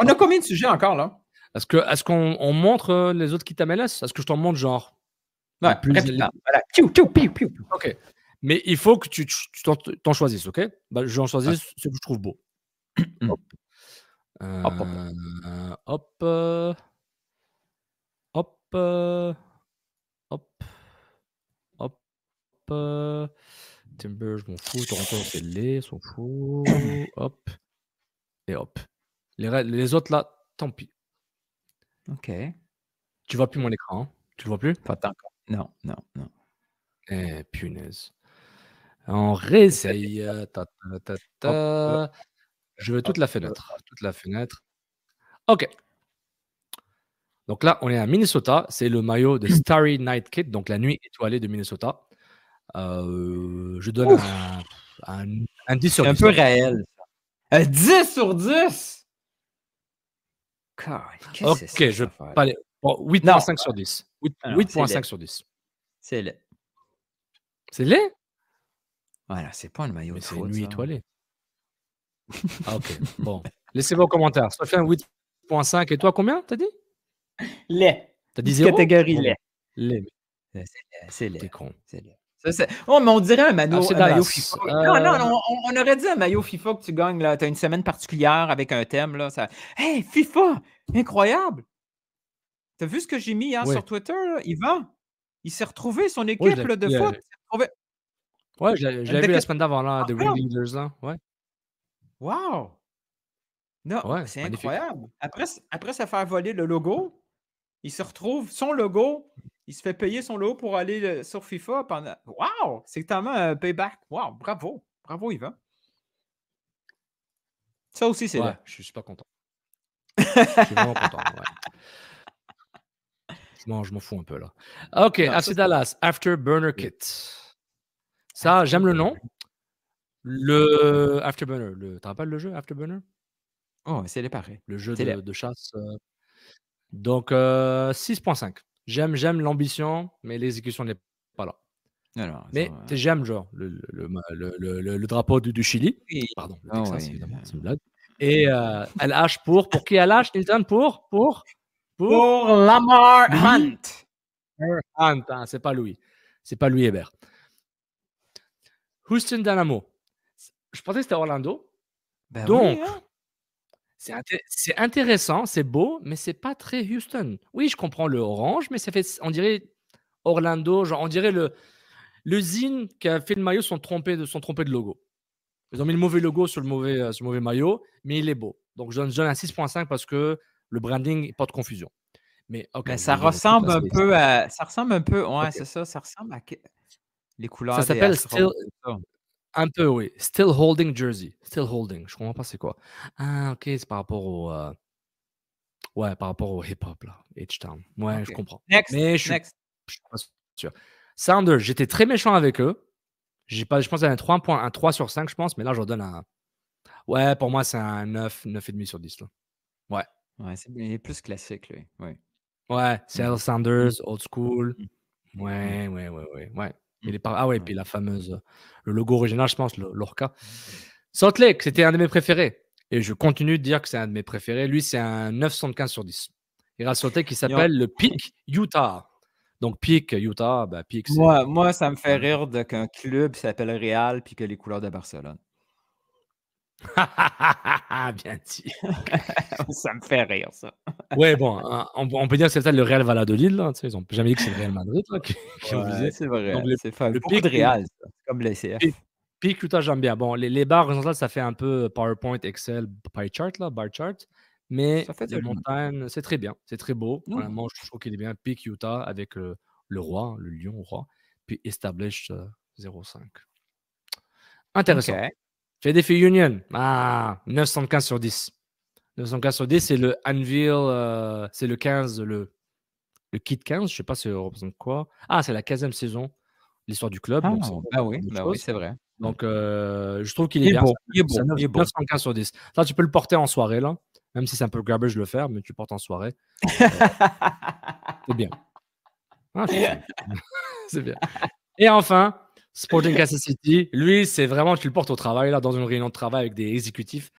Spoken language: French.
On a combien de sujets encore là? Est-ce qu'on montre euh, les autres qui t'amélacent? Est-ce que je t'en montre genre? Ouais, plus Voilà. OK. Mais il faut que tu, tu t'en choisisses, OK? Bah, je vais en choisir ce que je trouve beau. Euh, hop. hop. hop. Euh, hop. hop. Hop. Timber, je m'en fous. Toronto, c'est les, s'en fout. hop. Et hop. Les, autres, là, tant pis. Ok. Tu vois plus mon écran. Hein. tu le vois plus Pas tant Non, non, non. Eh, punaise. On réessaye. Je veux toute la fenêtre. Toute la fenêtre. OK. Donc là, on est à Minnesota. C'est le maillot de Starry Night Kid, donc la nuit étoilée de Minnesota. Euh, je donne un, un, 10 sur 10. Un peu hein. réel. Un 10 sur 10 Ok, je vais pas aller. 8.5 sur 10. 8.5 sur 10. C'est laid. C'est laid Voilà, c'est pas le maillot c'est une nuit étoilée. ah, ok, bon. Laissez vos commentaires. un 8.5. Et toi, combien T'as dit Laid. T'as dit 0 Catégorie laid. Laid. Euh, c'est laid. C'est laid. Oh, on dirait un, maillot ah, FIFA. Euh, non, non, on, aurait dit un maillot FIFA que tu gagnes. Tu as une semaine particulière avec un thème. Là, ça... Hey, FIFA! Incroyable. T'as vu ce que j'ai mis hein, sur Twitter, là? Yvan? Il s'est retrouvé, son équipe de foot. Retrouvé... Euh, oui, je vu la semaine d'avant, là, de Real Là. Ouais. Wow! Non, c'est incroyable. Après, après se faire voler le logo, il se retrouve, son logo, il se fait payer son logo pour aller euh, sur FIFA pendant. Wow! C'est tellement un payback. Wow! Bravo! Bravo, Yvan. Ça aussi, c'est ouais, là. Je suis pas content je je m'en fous un peu là. Ok, non, Dallas, Afterburner Kit. Ça, j'aime le nom. Le Afterburner, Tu as rappelles le jeu Afterburner Oh, c'est les paris Le jeu de, de, chasse. Euh. Donc, 6.5. Euh, j'aime, j'aime l'ambition, mais l'exécution n'est pas là. mais euh, j'aime genre le, drapeau du, Chili. Pardon, ah c'est et euh, elle LH pour. Pour qui elle Nilton Pour Pour Pour, Lamar Hunt. Hunt, hein, c'est pas Louis, C'est pas lui, Hébert. Houston Dynamo. Je pensais que c'était Orlando. Ben Donc, hein. c'est intéressant, c'est beau, mais c'est pas très Houston. Oui, je comprends le orange, mais ça fait, on dirait Orlando, genre, on dirait le, le Zine qui a fait le maillot sont trompés de, sont trompés de logo. Ils ont mis le mauvais logo sur le mauvais, euh, mauvais maillot, mais il est beau. Donc, je donne, un 6.5 parce que le branding de confusion. Mais, ok. ça ressemble un peu à. Ça ressemble un peu. Ouais, c'est ça. Ça ressemble à. Les couleurs. Ça s'appelle Still. Un peu, oui. Still Holding Jersey. Still Holding. Je comprends pas c'est quoi. Ah, ok, c'est par rapport au. Euh, ouais, par rapport au hip-hop, là. H-Town. Ouais, je comprends. Next. Mais je suis, next. suis pas sûr. Sounder, j'étais très méchant avec eux. J'ai pas, je pense à un 3 3 sur 5, je pense, mais là, je donne un. Ouais, pour moi, c'est un 9, 9,5 sur 10. Ouais. Ouais, c'est, plus classique, lui. Ouais. Ouais, Sanders, mm. mm. old school. Mm. Ouais, ouais, ouais, ouais. ouais. Il est Ah ouais, puis la fameuse. Le logo original, je pense, l'Orca. Salt Lake, c'était un de mes préférés. Et je continue de dire que c'est un de mes préférés. Lui, c'est un 975 sur 10. Il a Salt qui s'appelle le Peak Utah. Donc, pique Utah, ben, pique. Moi, moi, ça me fait rire de qu'un club s'appelle Real puis que les couleurs de Barcelone. Bien dit. ça me fait rire, ça. ouais, bon, hein, on, peut dire que c'est le Real Valadolid Là, ils n'ont jamais dit que c'est le Real Madrid. c'est vrai. C'est le pic de Real, c'est comme le CF. Pique Utah, j'aime bien. Bon, les, barres ça fait un peu PowerPoint, Excel, pie chart, là, bar chart. Mais fait montagne, c'est très bien, c'est très beau. je trouve qu'il est bien. Peak Utah avec le, roi, hein, le lion roi, puis Establish 05. Intéressant. Okay. des Union. Ah, 915 sur 10. 915 sur 10, c'est le Anvil, c'est le 15, le, le Kit 15, je ne sais pas si ça représente quoi. Ah, c'est la 15e saison, l'histoire du club. Ah, oui, bah oui bah c'est vrai. Donc, je trouve qu'il est, bien. il est beau, 915 sur 10. Là, tu peux le porter en soirée, là. Même si c'est un peu garbage de le faire, mais tu portes en soirée. c'est bien. Ah, c'est bien. Et enfin, Sporting Kansas City, lui, c'est vraiment, tu le portes au travail, là, dans une réunion de travail avec des exécutifs.